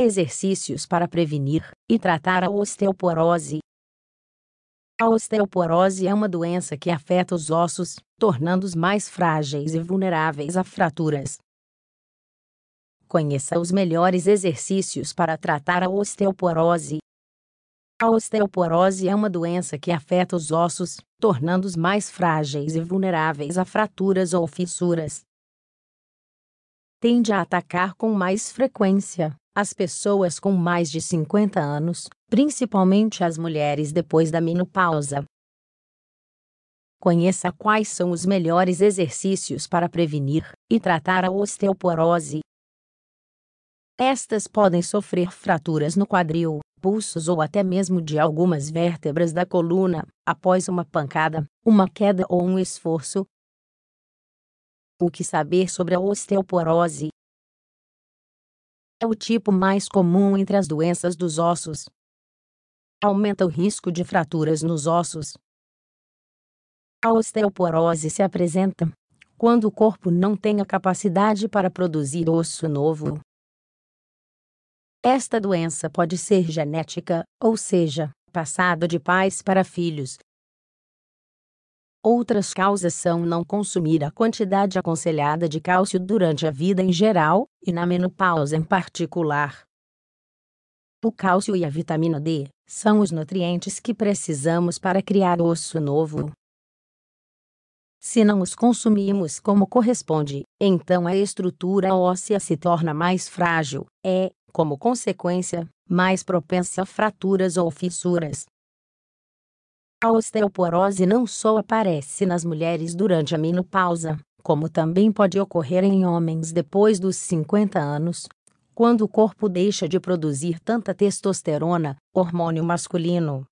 Exercícios para prevenir e tratar a osteoporose. A osteoporose é uma doença que afeta os ossos, tornando-os mais frágeis e vulneráveis a fraturas. Conheça os melhores exercícios para tratar a osteoporose. A osteoporose é uma doença que afeta os ossos, tornando-os mais frágeis e vulneráveis a fraturas ou fissuras. Tende a atacar com mais frequência as pessoas com mais de 50 anos, principalmente as mulheres depois da menopausa. Conheça quais são os melhores exercícios para prevenir e tratar a osteoporose. Estas podem sofrer fraturas no quadril, pulsos ou até mesmo de algumas vértebras da coluna, após uma pancada, uma queda ou um esforço. O que saber sobre a osteoporose? é o tipo mais comum entre as doenças dos ossos. Aumenta o risco de fraturas nos ossos. A osteoporose se apresenta quando o corpo não tem a capacidade para produzir osso novo. Esta doença pode ser genética, ou seja, passada de pais para filhos, Outras causas são não consumir a quantidade aconselhada de cálcio durante a vida em geral, e na menopausa em particular. O cálcio e a vitamina D são os nutrientes que precisamos para criar osso novo. Se não os consumimos como corresponde, então a estrutura óssea se torna mais frágil, é, como consequência, mais propensa a fraturas ou fissuras. A osteoporose não só aparece nas mulheres durante a menopausa, como também pode ocorrer em homens depois dos 50 anos, quando o corpo deixa de produzir tanta testosterona, hormônio masculino.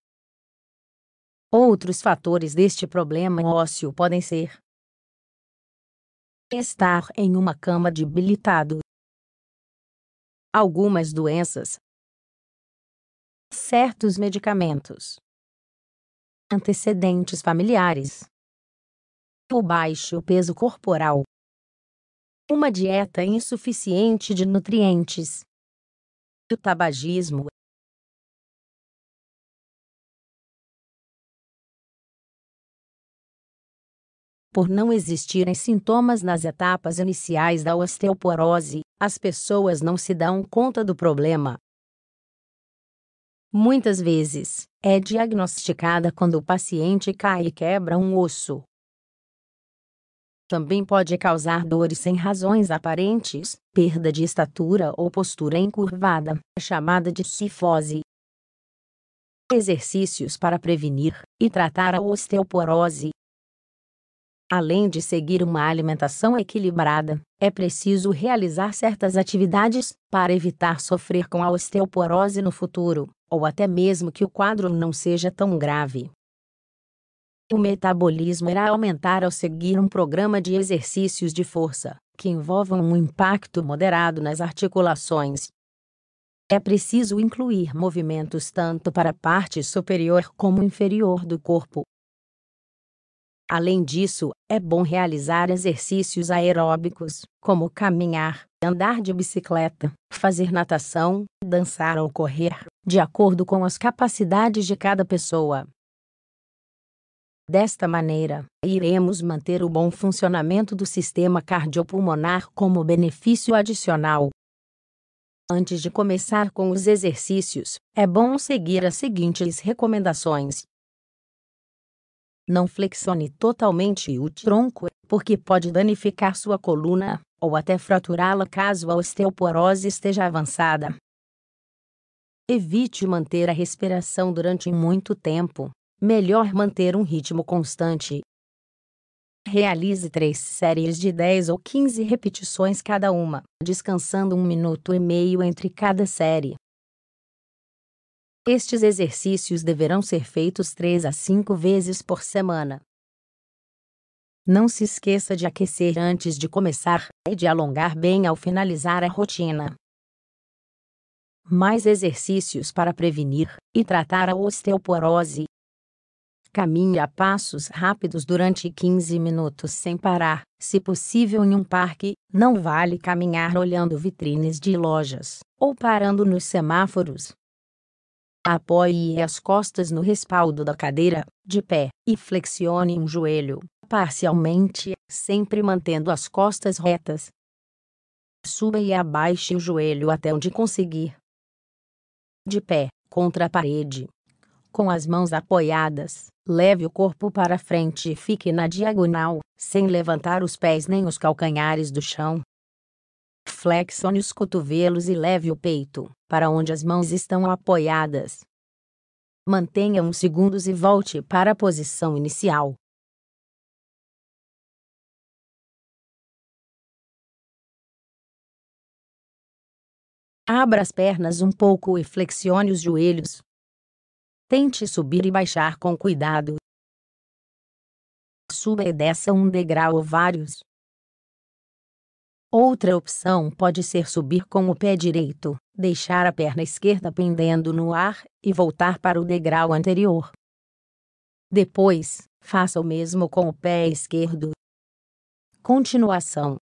Outros fatores deste problema ósseo podem ser estar em uma cama debilitado, algumas doenças, certos medicamentos antecedentes familiares, o baixo peso corporal, uma dieta insuficiente de nutrientes, o tabagismo. Por não existirem sintomas nas etapas iniciais da osteoporose, as pessoas não se dão conta do problema muitas vezes, é diagnosticada quando o paciente cai e quebra um osso. Também pode causar dores sem razões aparentes, perda de estatura ou postura encurvada, chamada de cifose. Exercícios para prevenir e tratar a osteoporose. Além de seguir uma alimentação equilibrada, é preciso realizar certas atividades para evitar sofrer com a osteoporose no futuro ou até mesmo que o quadro não seja tão grave. O metabolismo irá aumentar ao seguir um programa de exercícios de força, que envolvam um impacto moderado nas articulações. É preciso incluir movimentos tanto para a parte superior como inferior do corpo. Além disso, é bom realizar exercícios aeróbicos, como caminhar, andar de bicicleta, fazer natação, dançar ou correr de acordo com as capacidades de cada pessoa. Desta maneira, iremos manter o bom funcionamento do sistema cardiopulmonar como benefício adicional. Antes de começar com os exercícios, é bom seguir as seguintes recomendações. Não flexione totalmente o tronco, porque pode danificar sua coluna, ou até fraturá-la caso a osteoporose esteja avançada, Evite manter a respiração durante muito tempo. Melhor manter um ritmo constante. Realize três séries de 10 ou 15 repetições cada uma, descansando um minuto e meio entre cada série. Estes exercícios deverão ser feitos 3 a 5 vezes por semana. Não se esqueça de aquecer antes de começar e de alongar bem ao finalizar a rotina mais exercícios para prevenir e tratar a osteoporose. Caminhe a passos rápidos durante 15 minutos sem parar, se possível em um parque. Não vale caminhar olhando vitrines de lojas ou parando nos semáforos. Apoie as costas no respaldo da cadeira, de pé, e flexione um joelho, parcialmente, sempre mantendo as costas retas. Suba e abaixe o joelho até onde conseguir de pé, contra a parede. Com as mãos apoiadas, leve o corpo para frente e fique na diagonal, sem levantar os pés nem os calcanhares do chão. Flexione os cotovelos e leve o peito, para onde as mãos estão apoiadas. Mantenha uns segundos e volte para a posição inicial. Abra as pernas um pouco e flexione os joelhos. Tente subir e baixar com cuidado. Suba e desça um degrau ou vários. Outra opção pode ser subir com o pé direito, deixar a perna esquerda pendendo no ar e voltar para o degrau anterior. Depois, faça o mesmo com o pé esquerdo. Continuação: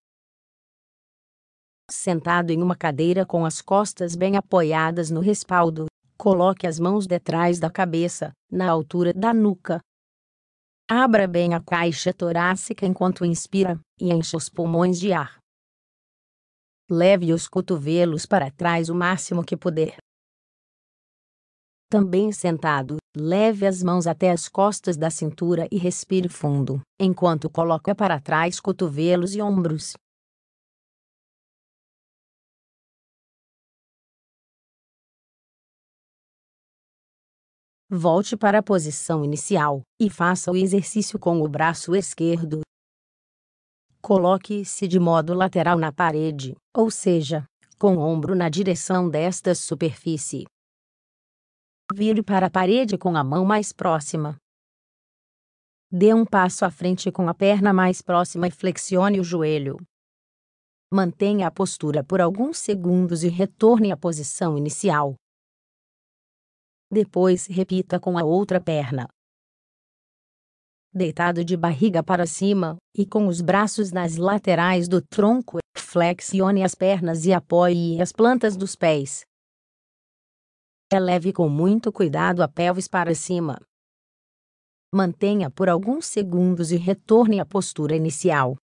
Sentado em uma cadeira com as costas bem apoiadas no respaldo, coloque as mãos detrás da cabeça, na altura da nuca. Abra bem a caixa torácica enquanto inspira e encha os pulmões de ar. Leve os cotovelos para trás o máximo que puder. Também sentado, leve as mãos até as costas da cintura e respire fundo, enquanto coloca para trás cotovelos e ombros, Volte para a posição inicial e faça o exercício com o braço esquerdo. Coloque-se de modo lateral na parede, ou seja, com o ombro na direção desta superfície. Vire para a parede com a mão mais próxima. Dê um passo à frente com a perna mais próxima e flexione o joelho. Mantenha a postura por alguns segundos e retorne à posição inicial, depois repita com a outra perna. Deitado de barriga para cima, e com os braços nas laterais do tronco, flexione as pernas e apoie as plantas dos pés. Eleve é com muito cuidado a pelvis para cima. Mantenha por alguns segundos e retorne à postura inicial.